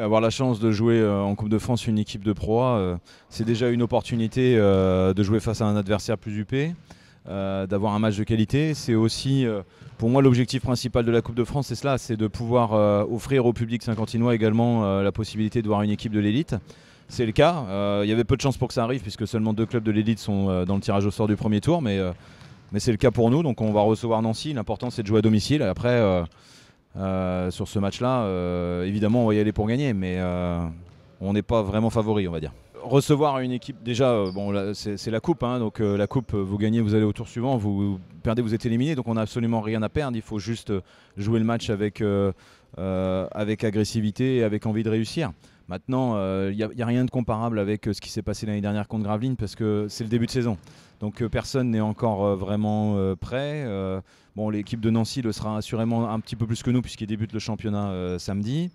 Avoir la chance de jouer euh, en Coupe de France une équipe de proie, euh, c'est déjà une opportunité euh, de jouer face à un adversaire plus huppé, d'avoir un match de qualité. C'est aussi, pour moi, l'objectif principal de la Coupe de France, c'est cela, c'est de pouvoir offrir au public saint-quentinois également la possibilité de voir une équipe de l'élite. C'est le cas. Il y avait peu de chances pour que ça arrive, puisque seulement deux clubs de l'élite sont dans le tirage au sort du premier tour, mais, mais c'est le cas pour nous. Donc on va recevoir Nancy. L'important, c'est de jouer à domicile. Après euh, sur ce match-là, euh, évidemment, on va y aller pour gagner, mais euh, on n'est pas vraiment favori, on va dire. Recevoir une équipe, déjà, bon, c'est la coupe, hein, donc la coupe, vous gagnez, vous allez au tour suivant, vous perdez, vous êtes éliminé, donc on n'a absolument rien à perdre. Il faut juste jouer le match avec euh, avec agressivité et avec envie de réussir. Maintenant, il euh, n'y a, rien de comparable avec euh, ce qui s'est passé l'année dernière contre Gravelines parce que c'est le début de saison. Donc personne n'est encore vraiment prêt. bon, l'équipe de Nancy le sera assurément un petit peu plus que nous puisqu'il débute le championnat samedi.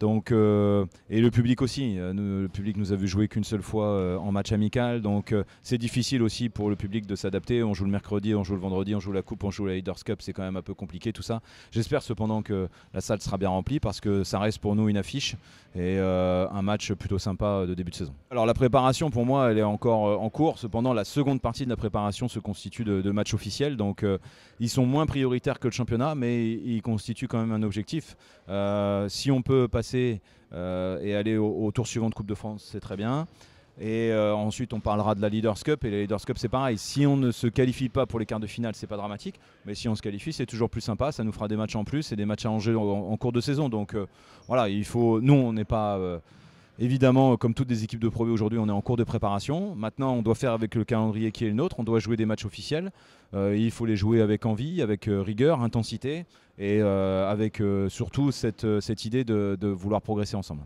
Donc, euh, et le public aussi. Euh, le public nous a vu jouer qu'une seule fois euh, en match amical. Donc, c'est difficile aussi pour le public de s'adapter. On joue le mercredi, on joue le vendredi, on joue la Coupe, on joue la Leaders Cup. C'est quand même un peu compliqué tout ça. J'espère cependant que la salle sera bien remplie parce que ça reste pour nous une affiche et un match plutôt sympa de début de saison. Alors, la préparation pour moi, elle est encore en cours. Cependant, la seconde partie de la préparation se constitue de, de matchs officiels. Donc, ils sont moins prioritaires que le championnat, mais ils constituent quand même un objectif. si on peut passer euh, et aller au, tour suivant de Coupe de France, c'est très bien. Et euh, ensuite, on parlera de la Leaders Cup. Et la Leaders Cup, c'est pareil. Si on ne se qualifie pas pour les quarts de finale, c'est pas dramatique. Mais si on se qualifie, c'est toujours plus sympa. Ça nous fera des matchs en plus et des matchs à enjeu en, cours de saison. Donc euh, voilà, il faut. Nous, on n'est pas. Évidemment, comme toutes les équipes de Pro aujourd'hui, on est en cours de préparation. Maintenant, on doit faire avec le calendrier qui est le nôtre. On doit jouer des matchs officiels. Euh, il faut les jouer avec envie, avec euh, rigueur, intensité et euh, avec surtout cette, idée de vouloir progresser ensemble.